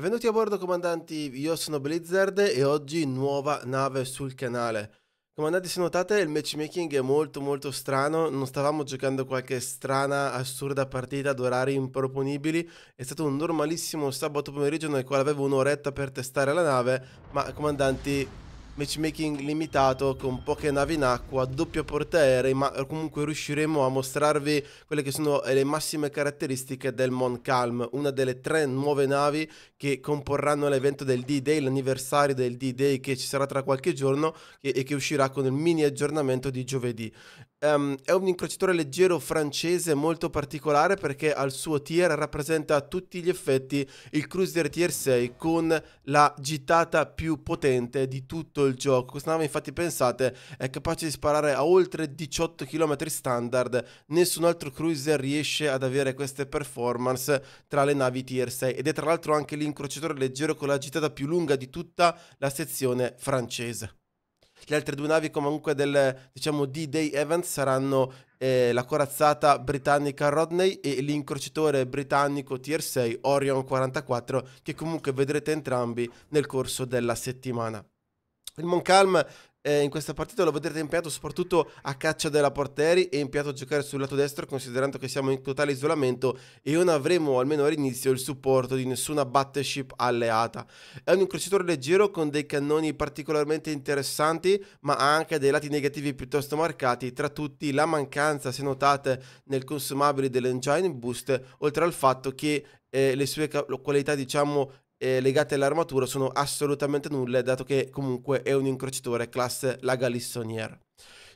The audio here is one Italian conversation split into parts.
Benvenuti a bordo comandanti, io sono Blizzard e oggi nuova nave sul canale. Comandanti se notate il matchmaking è molto molto strano, non stavamo giocando qualche strana assurda partita ad orari improponibili, è stato un normalissimo sabato pomeriggio nel quale avevo un'oretta per testare la nave, ma comandanti matchmaking limitato con poche navi in acqua, doppio portaerei, ma comunque riusciremo a mostrarvi quelle che sono eh, le massime caratteristiche del Mon Calm, una delle tre nuove navi che comporranno l'evento del D-Day, l'anniversario del D-Day che ci sarà tra qualche giorno e che uscirà con il mini aggiornamento di giovedì. Um, è un incrociatore leggero francese molto particolare perché al suo tier rappresenta a tutti gli effetti il cruiser tier 6 con la gittata più potente di tutto il gioco. Questa nave, infatti, pensate, è capace di sparare a oltre 18 km standard. Nessun altro cruiser riesce ad avere queste performance tra le navi tier 6 ed è tra l'altro anche l'incrociatore leggero con la gittata più lunga di tutta la sezione francese. Le altre due navi comunque del diciamo, D-Day Event saranno eh, la corazzata britannica Rodney e l'incrociatore britannico Tier 6 Orion 44 che comunque vedrete entrambi nel corso della settimana. Il Moncalm eh, in questa partita lo vedrete impiegato soprattutto a caccia della Porteri e impiegato a giocare sul lato destro considerando che siamo in totale isolamento e non avremo almeno all'inizio il supporto di nessuna battleship alleata. È un incrociatore leggero con dei cannoni particolarmente interessanti ma ha anche dei lati negativi piuttosto marcati tra tutti la mancanza se notate nel consumabile dell'engine boost oltre al fatto che eh, le sue qualità diciamo eh, legate all'armatura sono assolutamente nulle, dato che comunque è un incrociatore classe la Galissonier.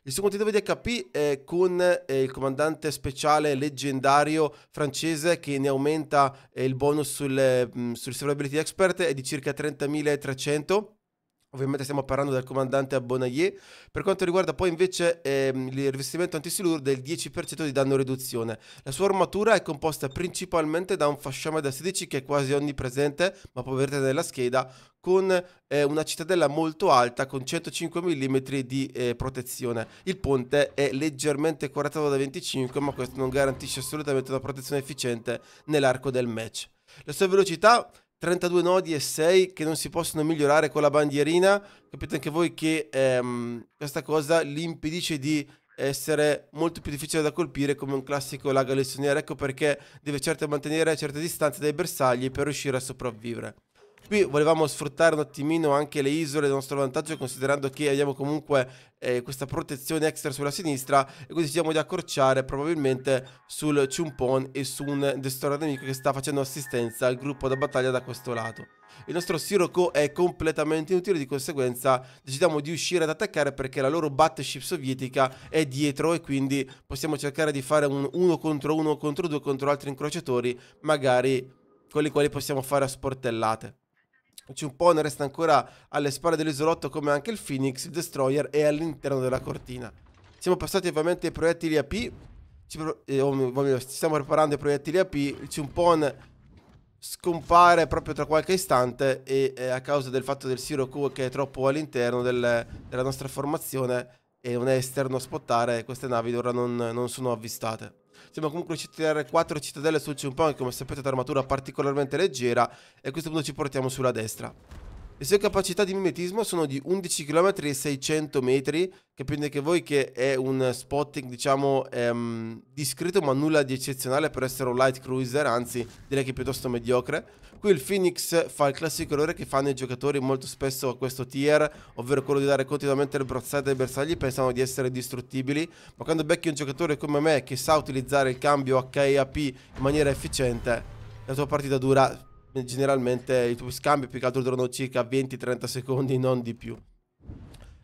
Il secondo suo di HP è con eh, il comandante speciale leggendario francese che ne aumenta eh, il bonus sul, mh, mm, sul Survivability Expert è di circa 30.300 Ovviamente stiamo parlando del comandante Abbonaier. Per quanto riguarda poi invece ehm, il rivestimento antisiluro del 10% di danno riduzione. La sua armatura è composta principalmente da un fasciame da 16 che è quasi onnipresente, ma può averla nella scheda, con eh, una cittadella molto alta con 105 mm di eh, protezione. Il ponte è leggermente corazzato da 25, ma questo non garantisce assolutamente una protezione efficiente nell'arco del match. La sua velocità 32 nodi e 6 che non si possono migliorare con la bandierina, capite anche voi che ehm, questa cosa li impedisce di essere molto più difficile da colpire come un classico lag lezioniere, ecco perché deve certo mantenere certe distanze dai bersagli per riuscire a sopravvivere. Qui volevamo sfruttare un attimino anche le isole del nostro vantaggio considerando che abbiamo comunque eh, questa protezione extra sulla sinistra e quindi decidiamo di accorciare probabilmente sul Chumpon e su un destroyer nemico che sta facendo assistenza al gruppo da battaglia da questo lato. Il nostro Sirocco è completamente inutile, di conseguenza decidiamo di uscire ad attaccare perché la loro battleship sovietica è dietro e quindi possiamo cercare di fare un 1 contro 1 contro 2 contro altri incrociatori, magari con i quali possiamo fare a sportellate ci un po' ne resta ancora alle spalle dell'isolotto come anche il Phoenix, il Destroyer è all'interno della cortina. Siamo passati ovviamente ai proiettili AP, ci, eh, ovvio, stiamo preparando i proiettili AP, il Chumpon scompare proprio tra qualche istante e eh, a causa del fatto del Siroku che è troppo all'interno del, della nostra formazione e non è esterno a spottare, queste navi ora non, non sono avvistate. Siamo comunque riusciti a dare 4 cittadelle sul Chumpong, come sapete, armatura particolarmente leggera. E a questo punto ci portiamo sulla destra. Le sue capacità di mimetismo sono di 11 km e 600 metri, capite che voi che è un spotting diciamo ehm, discreto ma nulla di eccezionale per essere un light cruiser, anzi direi che piuttosto mediocre. Qui il Phoenix fa il classico errore che fanno i giocatori molto spesso a questo tier, ovvero quello di dare continuamente le brozzate ai bersagli pensando di essere distruttibili, ma quando becchi un giocatore come me che sa utilizzare il cambio HE-AP in maniera efficiente, la tua partita dura generalmente i tuoi scambi più che altro durano circa 20-30 secondi, non di più.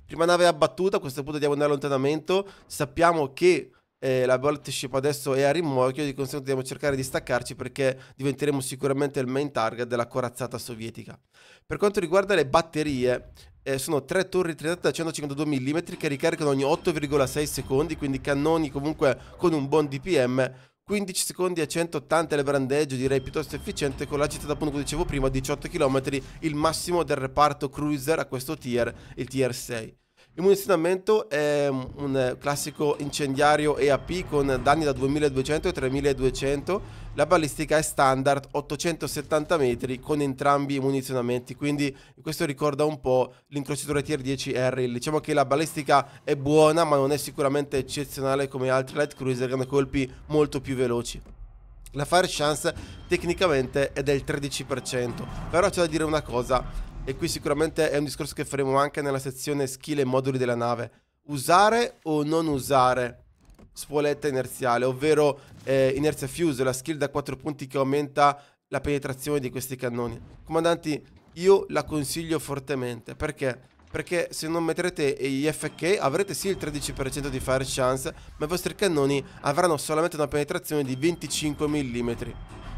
Prima nave abbattuta, a questo punto diamo un allontanamento, sappiamo che eh, la battleship adesso è a rimorchio, di conseguenza dobbiamo cercare di staccarci perché diventeremo sicuramente il main target della corazzata sovietica. Per quanto riguarda le batterie, eh, sono tre torri tritate da 152 mm che ricaricano ogni 8,6 secondi, quindi cannoni comunque con un buon DPM 15 secondi a 180 le brandeggio direi piuttosto efficiente con la città da appunto come dicevo prima 18 km il massimo del reparto cruiser a questo tier, il tier 6 il munizionamento è un classico incendiario EAP con danni da 2200 e 3200. La ballistica è standard 870 metri con entrambi i munizionamenti, quindi questo ricorda un po' l'incrociatore tier 10 Harry. Diciamo che la ballistica è buona, ma non è sicuramente eccezionale come altri light cruiser che hanno colpi molto più veloci. La fire chance tecnicamente è del 13%, però c'è da dire una cosa, e qui sicuramente è un discorso che faremo anche nella sezione skill e moduli della nave, usare o non usare spoletta inerziale, ovvero eh, inerzia fuse, la skill da 4 punti che aumenta la penetrazione di questi cannoni. Comandanti, io la consiglio fortemente, perché? Perché se non metterete gli FK avrete sì il 13% di fire chance, ma i vostri cannoni avranno solamente una penetrazione di 25 mm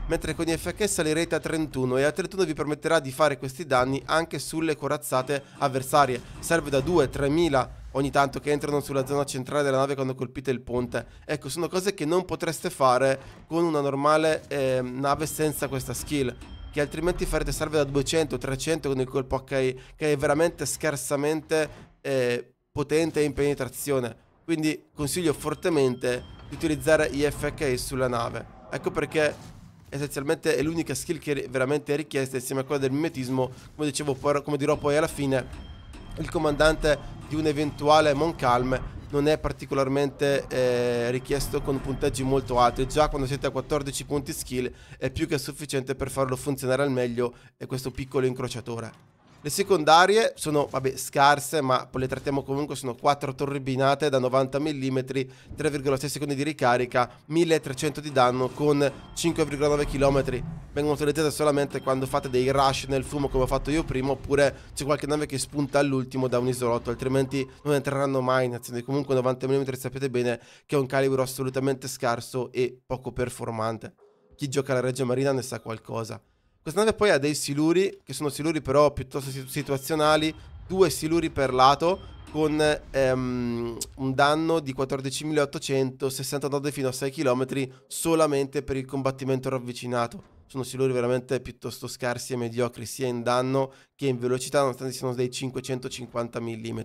mentre con IFH salirete a 31 e a 31 vi permetterà di fare questi danni anche sulle corazzate avversarie. Serve da 2 3000 ogni tanto che entrano sulla zona centrale della nave quando colpite il ponte. Ecco, sono cose che non potreste fare con una normale eh, nave senza questa skill che altrimenti farete salve da 200-300 con il colpo HI che è veramente scarsamente eh, potente in penetrazione. Quindi consiglio fortemente di utilizzare FK sulla nave. Ecco perché essenzialmente è l'unica skill che veramente è richiesta insieme a quella del mimetismo, come dicevo, come dirò poi alla fine, il comandante di un eventuale Moncalm non è particolarmente eh, richiesto con punteggi molto alti, già quando siete a 14 punti skill è più che sufficiente per farlo funzionare al meglio questo piccolo incrociatore. Le secondarie sono, vabbè, scarse, ma le trattiamo comunque, sono 4 torribinate da 90 mm, 3,6 secondi di ricarica, 1300 di danno con 5,9 km. Vengono utilizzate solamente quando fate dei rush nel fumo come ho fatto io prima, oppure c'è qualche nave che spunta all'ultimo da un isolotto, altrimenti non entreranno mai in azione. Comunque 90 mm sapete bene che è un calibro assolutamente scarso e poco performante. Chi gioca alla Reggio Marina ne sa qualcosa. Questa nave poi ha dei siluri, che sono siluri però piuttosto situazionali, due siluri per lato, con ehm, un danno di 14.869 fino a 6 km solamente per il combattimento ravvicinato. Sono siluri veramente piuttosto scarsi e mediocri sia in danno che in velocità, nonostante siano dei 550 mm.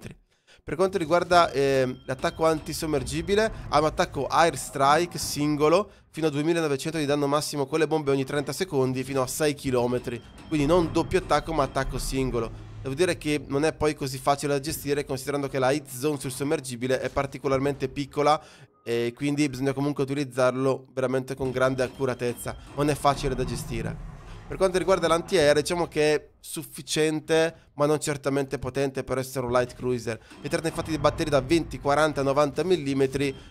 Per quanto riguarda eh, l'attacco antisommergibile, ha un attacco air strike singolo fino a 2900 di danno massimo con le bombe ogni 30 secondi fino a 6 km. Quindi non doppio attacco ma attacco singolo. Devo dire che non è poi così facile da gestire considerando che la hit zone sul sommergibile è particolarmente piccola e quindi bisogna comunque utilizzarlo veramente con grande accuratezza. Non è facile da gestire. Per quanto riguarda l'antiaereo, diciamo che è sufficiente, ma non certamente potente per essere un light cruiser. Si tratta infatti di batterie da 20, 40, 90 mm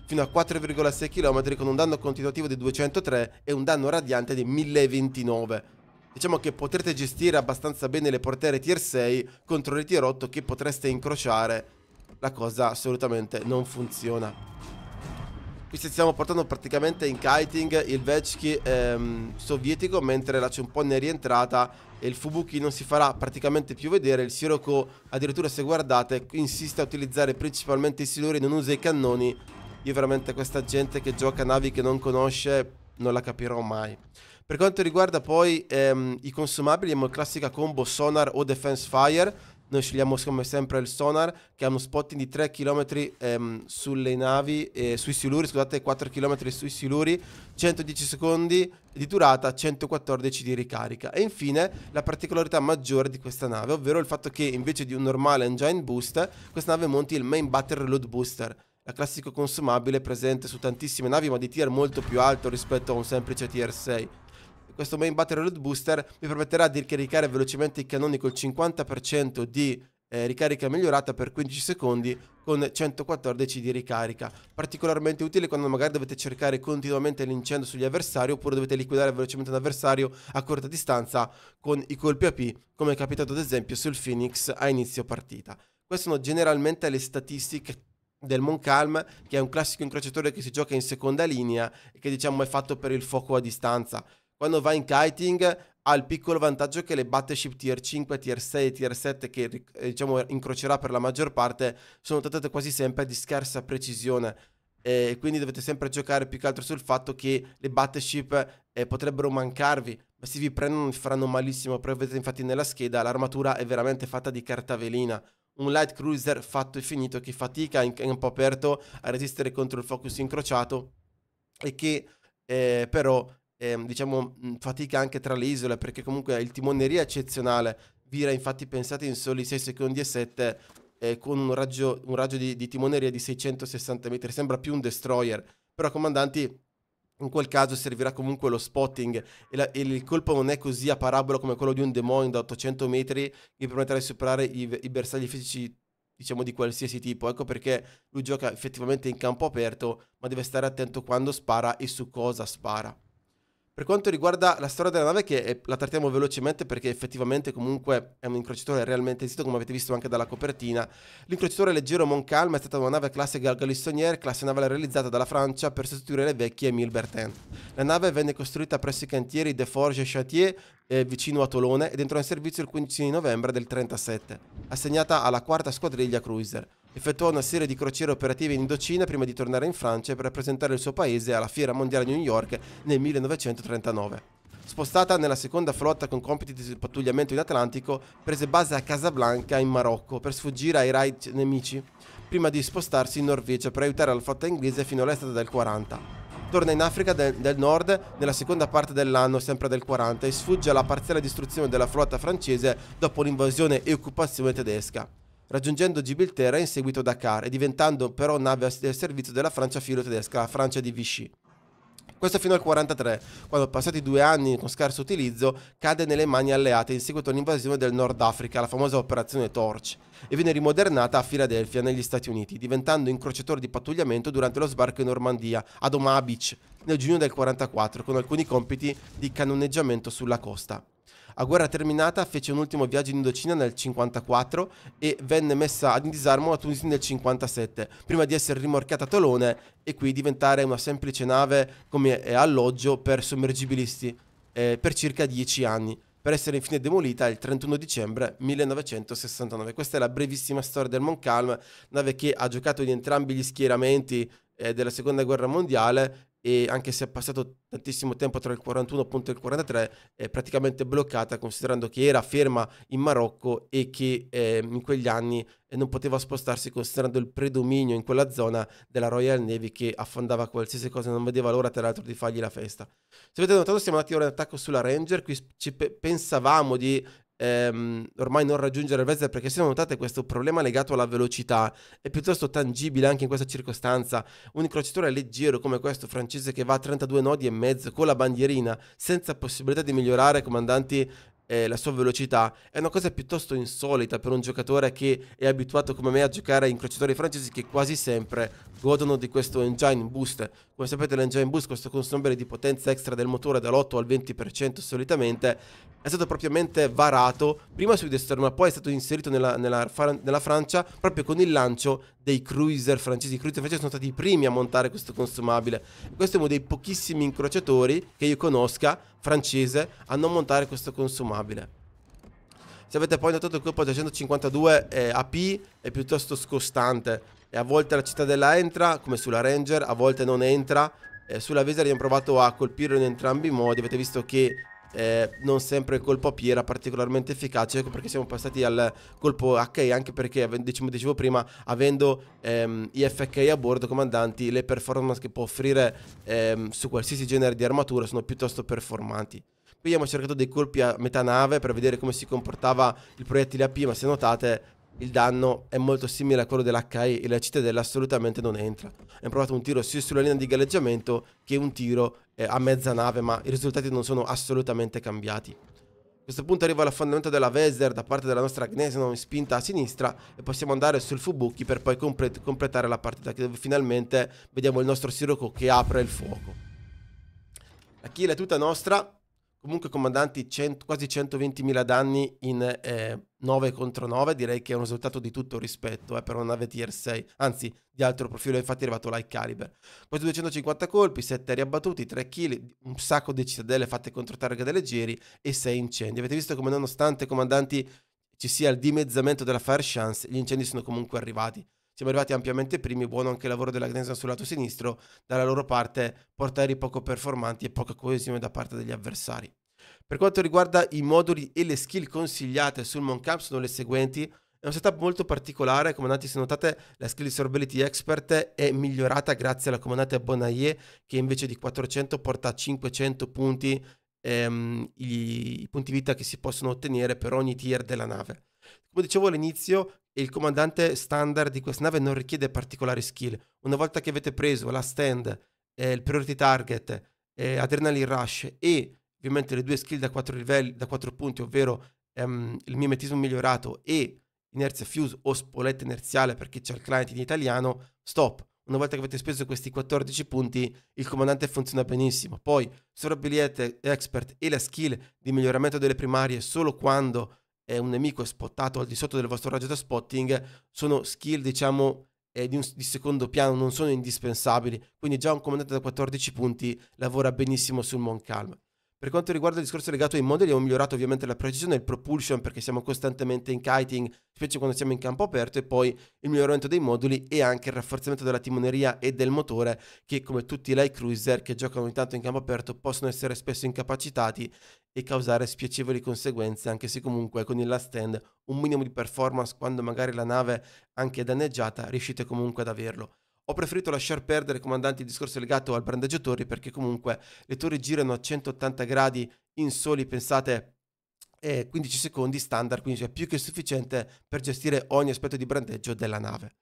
fino a 4,6 km con un danno continuativo di 203 e un danno radiante di 1029. Diciamo che potrete gestire abbastanza bene le portiere tier 6 contro le tier 8 che potreste incrociare. La cosa assolutamente non funziona qui stiamo portando praticamente in kiting il Vecchi ehm, sovietico mentre la po' ne rientrata e il Fubuki non si farà praticamente più vedere il Sirocco addirittura se guardate insiste a utilizzare principalmente i siluri non usa i cannoni io veramente questa gente che gioca navi che non conosce non la capirò mai per quanto riguarda poi ehm, i consumabili abbiamo la classica combo sonar o defense fire noi scegliamo come sempre il sonar che ha uno spotting di 3 km ehm, sulle navi, eh, sui siluri, scusate, 4 km sui siluri, 110 secondi di durata, 114 di ricarica. E infine la particolarità maggiore di questa nave, ovvero il fatto che invece di un normale engine boost, questa nave monti il main battery load booster la classico consumabile presente su tantissime navi ma di tier molto più alto rispetto a un semplice tier 6 questo main battery reload booster vi permetterà di ricaricare velocemente i cannoni col 50% di eh, ricarica migliorata per 15 secondi con 114 di ricarica particolarmente utile quando magari dovete cercare continuamente l'incendio sugli avversari oppure dovete liquidare velocemente un avversario a corta distanza con i colpi AP come è capitato ad esempio sul Phoenix a inizio partita queste sono generalmente le statistiche del Moncalm che è un classico incrociatore che si gioca in seconda linea e che diciamo è fatto per il fuoco a distanza quando va in kiting ha il piccolo vantaggio che le battleship tier 5, tier 6 e tier 7 che eh, diciamo incrocerà per la maggior parte sono trattate quasi sempre di scarsa precisione eh, quindi dovete sempre giocare più che altro sul fatto che le battleship eh, potrebbero mancarvi ma se vi prendono vi faranno malissimo però vedete infatti nella scheda l'armatura è veramente fatta di carta velina un light cruiser fatto e finito che fatica in campo aperto a resistere contro il focus incrociato e che eh, però eh, diciamo, fatica anche tra le isole, perché comunque il timoneria è eccezionale. Vira infatti pensate in soli 6 secondi e 7 eh, con un raggio, un raggio di, di, timoneria di 660 metri, sembra più un destroyer, però comandanti in quel caso servirà comunque lo spotting e, la, e il colpo non è così a parabola come quello di un demonio da 800 metri che permetterà di superare i, i bersagli fisici diciamo di qualsiasi tipo, ecco perché lui gioca effettivamente in campo aperto ma deve stare attento quando spara e su cosa spara. Per quanto riguarda la storia della nave, che la trattiamo velocemente perché effettivamente comunque è un incrociatore realmente esistito, come avete visto anche dalla copertina, l'incrociatore leggero Moncalm è stata una nave classe Galgalissonier, classe navale realizzata dalla Francia per sostituire le vecchie Bertin. La nave venne costruita presso i cantieri De Forges e Châtier eh, vicino a Tolone ed entrò in servizio il 15 novembre del 1937, assegnata alla quarta squadriglia cruiser effettuò una serie di crociere operative in Indocina prima di tornare in Francia per rappresentare il suo paese alla Fiera Mondiale di New York nel 1939. Spostata nella seconda flotta con compiti di pattugliamento in Atlantico, prese base a Casablanca in Marocco per sfuggire ai raid nemici, prima di spostarsi in Norvegia per aiutare la flotta inglese fino all'estate del 40 torna in Africa del, del, Nord nella seconda parte dell'anno, sempre del 40, e sfugge alla parziale distruzione della flotta francese dopo l'invasione e occupazione tedesca raggiungendo Gibilterra e in seguito Dakar e diventando però nave del servizio della Francia filo-tedesca, la Francia di Vichy. Questo fino al 1943, quando passati due anni con scarso utilizzo, cade nelle mani alleate in seguito all'invasione del Nord Africa, la famosa operazione Torch, e viene rimodernata a Filadelfia, negli Stati Uniti, diventando incrociatore di pattugliamento durante lo sbarco in Normandia, ad Omaha Beach, nel giugno del 1944, con alcuni compiti di cannoneggiamento sulla costa. A guerra terminata fece un ultimo viaggio in Indocina nel 1954 e venne messa in disarmo a Tunisi nel 1957, prima di essere rimorchiata a Tolone e qui diventare una semplice nave come eh, alloggio per sommergibilisti eh, per circa 10 anni per essere infine demolita il 31 dicembre 1969. Questa è la brevissima storia del Montcalm, nave che ha giocato in entrambi gli schieramenti eh, della seconda guerra mondiale e anche se è passato tantissimo tempo tra il 41 e il 43 è praticamente bloccata considerando che era ferma in Marocco e che eh, in quegli anni eh, non poteva spostarsi considerando il predominio in quella zona della Royal Navy che affondava qualsiasi cosa non vedeva l'ora tra l'altro di fargli la festa se avete notato siamo andati ora in attacco sulla Ranger qui ci pe- pensavamo di ehm, ormai non raggiungere il Vesel perché se non notate questo problema legato alla velocità è piuttosto tangibile anche in questa circostanza un incrociatore leggero come questo francese che va a 32 nodi e mezzo con la bandierina senza possibilità di migliorare comandanti eh, la sua velocità è una cosa piuttosto insolita per un giocatore che è abituato come me a giocare a incrociatori francesi che quasi sempre godono di questo engine boost come sapete l'engine boost, questo consumatore di potenza extra del motore dall'8 al 20% solitamente, è stato propriamente varato prima su desktop ma poi è stato inserito nella, nella, nella, Francia proprio con il lancio dei cruiser francesi. I cruiser francesi sono stati i primi a montare questo consumabile. Questo è uno dei pochissimi incrociatori che io conosca, francese, a non montare questo consumabile. Se avete poi notato che il corpo 152 eh, AP è piuttosto scostante, e a volte la cittadella entra, come sulla Ranger, a volte non entra. Eh, sulla Weser abbiamo provato a colpirlo in entrambi i modi, avete visto che eh, non sempre il colpo a P era particolarmente efficace, ecco perché siamo passati al colpo HE, anche perché, diciamo, dicevo prima, avendo ehm, FK a bordo, comandanti, le performance che può offrire ehm, su qualsiasi genere di armatura sono piuttosto performanti. Qui abbiamo cercato dei colpi a metà nave per vedere come si comportava il proiettile AP, ma se notate il danno è molto simile a quello dell'HE e la cittadella assolutamente non entra. Abbiamo provato un tiro sia sulla linea di galleggiamento che un tiro eh, a mezza nave, ma i risultati non sono assolutamente cambiati. A questo punto arriva la fondamenta della Weser da parte della nostra Gnesenon in spinta a sinistra e possiamo andare sul Fubuki per poi comple completare la partita dove finalmente vediamo il nostro Sirocco che apre il fuoco. La kill è tutta nostra, comunque comandanti cento, quasi 120.000 danni in eh, 9 contro 9, direi che è un risultato di tutto rispetto eh, per una nave tier 6, anzi di altro profilo, infatti è arrivato light caliber. Poi 250 colpi, 7 aerei abbattuti, 3 kill, un sacco di cittadelle fatte contro target leggeri e 6 incendi. Avete visto come nonostante comandanti ci sia il dimezzamento della fire chance, gli incendi sono comunque arrivati. Siamo arrivati ampiamente primi, buono anche il lavoro della Grenza sul lato sinistro, dalla loro parte portieri poco performanti e poca coesione da parte degli avversari. Per quanto riguarda i moduli e le skill consigliate sul Moncamp sono le seguenti, è un setup molto particolare, comandante se notate la skill di Sorbility Expert è migliorata grazie alla comandante Bonaier che invece di 400 porta a 500 punti ehm, i, i punti vita che si possono ottenere per ogni tier della nave. Come dicevo all'inizio, il comandante standard di questa nave non richiede particolari skill. Una volta che avete preso la stand, eh, il priority target, eh, adrenaline rush e ovviamente le due skill da 4, livelli, da 4 punti, ovvero ehm, il mimetismo migliorato e inerzia fuse o spoletta inerziale perché c'è il client in italiano, stop. Una volta che avete speso questi 14 punti, il comandante funziona benissimo. Poi, sovrabiliete expert e la skill di miglioramento delle primarie solo quando eh, un nemico è spottato al di sotto del vostro raggio da spotting, sono skill, diciamo, eh, di, un, di, secondo piano, non sono indispensabili. Quindi già un comandante da 14 punti lavora benissimo sul Moncalm. Per quanto riguarda il discorso legato ai modelli, abbiamo migliorato ovviamente la precisione e il propulsion perché siamo costantemente in kiting, specie quando siamo in campo aperto, e poi il miglioramento dei moduli e anche il rafforzamento della timoneria e del motore che come tutti i light cruiser che giocano ogni tanto in campo aperto possono essere spesso incapacitati e causare spiacevoli conseguenze anche se comunque con il last stand un minimo di performance quando magari la nave anche è danneggiata riuscite comunque ad averlo. Ho preferito lasciar perdere, comandanti, il discorso legato al brandeggiatore perché comunque le torri girano a 180 gradi in soli, pensate, 15 secondi standard, quindi è cioè più che sufficiente per gestire ogni aspetto di brandeggio della nave.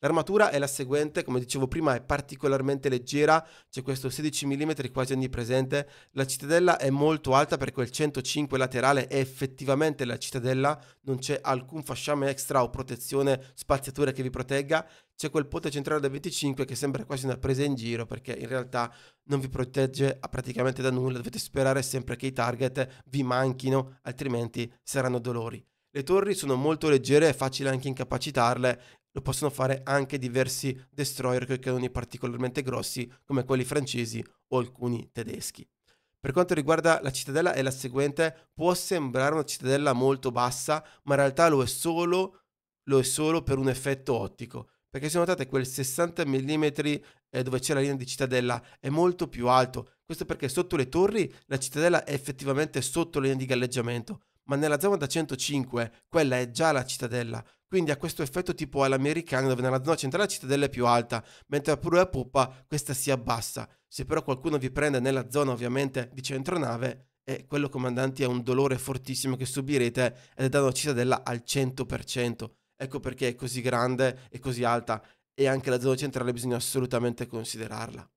L'armatura è la seguente, come dicevo prima è particolarmente leggera, c'è questo 16 mm quasi onnipresente, la cittadella è molto alta perché il 105 laterale è effettivamente la cittadella, non c'è alcun fasciame extra o protezione, spaziatura che vi protegga, c'è quel ponte centrale da 25 che sembra quasi una presa in giro perché in realtà non vi protegge praticamente da nulla, dovete sperare sempre che i target vi manchino, altrimenti saranno dolori. Le torri sono molto leggere, è facile anche incapacitarle lo possono fare anche diversi destroyer con cannoni particolarmente grossi come quelli francesi o alcuni tedeschi. Per quanto riguarda la cittadella è la seguente, può sembrare una cittadella molto bassa, ma in realtà lo è solo, lo è solo per un effetto ottico, perché se notate quel 60 mm eh, dove c'è la linea di cittadella è molto più alto, questo perché sotto le torri la cittadella è effettivamente sotto la linea di galleggiamento, ma nella zona da 105 quella è già la cittadella, quindi ha questo effetto tipo all'americano dove nella zona centrale la cittadella è più alta, mentre pure la puppa questa si abbassa. Se però qualcuno vi prende nella zona ovviamente di centronave, e eh, quello comandanti è un dolore fortissimo che subirete ed è da una cittadella al 100%. Ecco perché è così grande e così alta e anche la zona centrale bisogna assolutamente considerarla.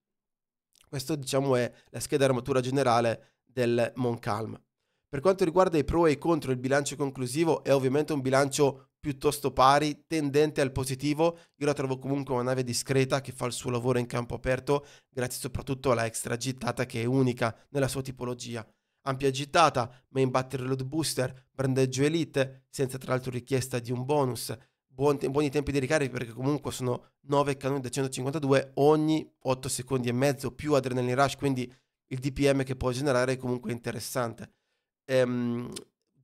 Questo diciamo è la scheda armatura generale del Moncalm. Per quanto riguarda i pro e i contro, il bilancio conclusivo è ovviamente un bilancio piuttosto pari, tendente al positivo. Io la trovo comunque una nave discreta che fa il suo lavoro in campo aperto, grazie soprattutto alla extra gittata che è unica nella sua tipologia. Ampia gittata, main battery load booster, brandeggio elite, senza tra l'altro richiesta di un bonus, buon te- buoni tempi di ricarica perché comunque sono 9 cannoni da 152 ogni 8 secondi e mezzo, più adrenaline rush, quindi il DPM che può generare è comunque interessante. Ehm,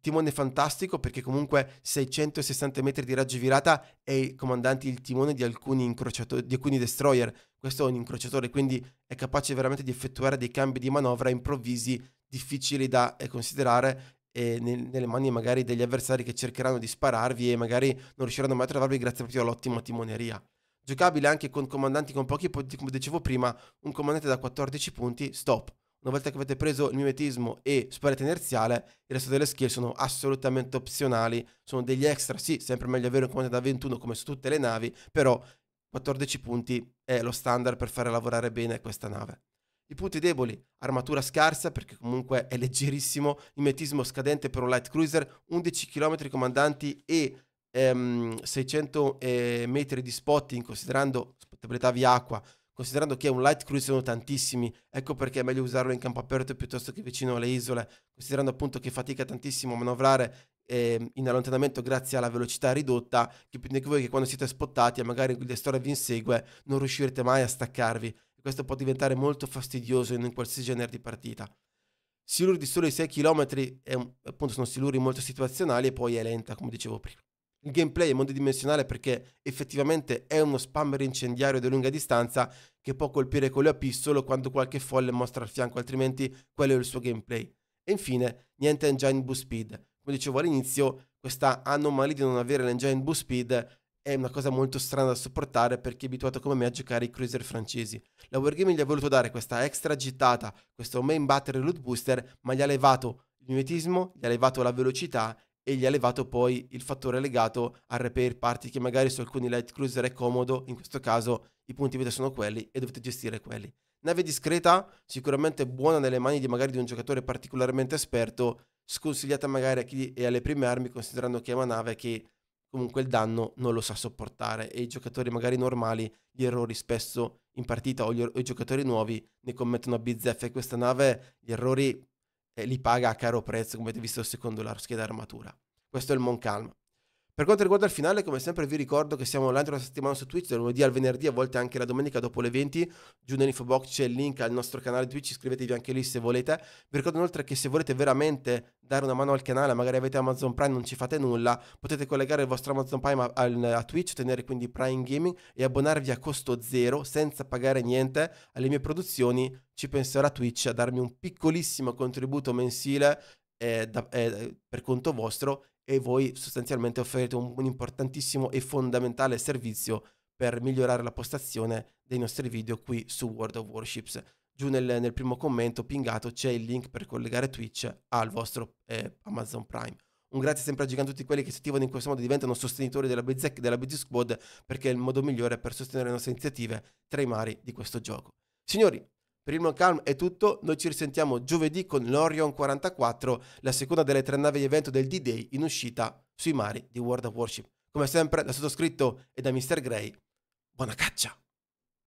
timone fantastico perché comunque 660 metri di raggio virata è il comandante il timone di alcuni, incrociatori, di alcuni destroyer. Questo è un incrociatore, quindi è capace veramente di effettuare dei cambi di manovra improvvisi, difficili da eh, considerare nelle mani magari degli avversari che cercheranno di spararvi e magari non riusciranno mai a trovarvi grazie proprio all'ottima timoneria. Giocabile anche con comandanti con pochi punti, come dicevo prima, un comandante da 14 punti, stop. Una volta che avete preso il mimetismo e superate inerziale, il resto delle skill sono assolutamente opzionali, sono degli extra, sì, sempre meglio avere un comando da 21 come su tutte le navi, però 14 punti è lo standard per fare lavorare bene questa nave. I punti deboli, armatura scarsa perché comunque è leggerissimo, mimetismo scadente per un light cruiser, 11 km comandanti e ehm, 600 eh, metri di spotting considerando spottabilità via acqua considerando che è un light cruise sono tantissimi, ecco perché è meglio usarlo in campo aperto piuttosto che vicino alle isole, considerando appunto che fatica tantissimo a manovrare eh, in allontanamento grazie alla velocità ridotta, che più voi che quando siete spottati e magari il gestore vi insegue non riuscirete mai a staccarvi. E questo può diventare molto fastidioso in qualsiasi genere di partita. Siluri di soli 6 km, è un, appunto sono siluri molto situazionali e poi è lenta, come dicevo prima. Il gameplay è mondidimensionale perché effettivamente è uno spammer incendiario di lunga distanza che può colpire con le AP solo quando qualche folle mostra al fianco, altrimenti quello è il suo gameplay. E infine, niente engine boost speed. Come dicevo all'inizio, questa anomalia di non avere l'engine boost speed è una cosa molto strana da sopportare per chi è abituato come me a giocare i cruiser francesi. La Wargaming gli ha voluto dare questa extra gittata, questo main battery loot booster, ma gli ha levato il mimetismo, gli ha levato la velocità e gli ha levato poi il fattore legato al repair party che magari su alcuni light cruiser è comodo, in questo caso i punti vita sono quelli e dovete gestire quelli. Nave discreta, sicuramente buona nelle mani di magari di un giocatore particolarmente esperto, sconsigliata magari a chi è alle prime armi considerando che è una nave che comunque il danno non lo sa sopportare e i giocatori magari normali gli errori spesso in partita o, gli, er-, o i giocatori nuovi ne commettono a bizzeffe. Questa nave gli errori eh, li paga a caro prezzo, come avete visto secondo la scheda armatura. Questo è il Moncalm. Per quanto riguarda il finale, come sempre vi ricordo che siamo online la settimana su Twitch, dal lunedì al venerdì, a volte anche la domenica dopo le 20. Giù nell'info box c'è il link al nostro canale Twitch, iscrivetevi anche lì se volete. Vi ricordo inoltre che se volete veramente dare una mano al canale, magari avete Amazon Prime, non ci fate nulla, potete collegare il vostro Amazon Prime a, a, a Twitch, tenere quindi Prime Gaming e abbonarvi a costo zero, senza pagare niente, alle mie produzioni. Ci penserà Twitch a darmi un piccolissimo contributo mensile eh, da, eh, per conto vostro e voi sostanzialmente offrite un, un importantissimo e fondamentale servizio per migliorare la postazione dei nostri video qui su World of Warships. Giù nel, nel primo commento pingato c'è il link per collegare Twitch al vostro eh, Amazon Prime. Un grazie sempre a tutti quelli che si attivano in questo modo e diventano sostenitori della BZ, della BZ Squad perché è il modo migliore per sostenere le nostre iniziative tra i mari di questo gioco. Signori, per il Moncalm è tutto, noi ci risentiamo giovedì con l'Orion 44, la seconda delle tre navi di evento del D-Day in uscita sui mari di World of Warship. Come sempre, da sottoscritto e da Mr. Gray, buona caccia!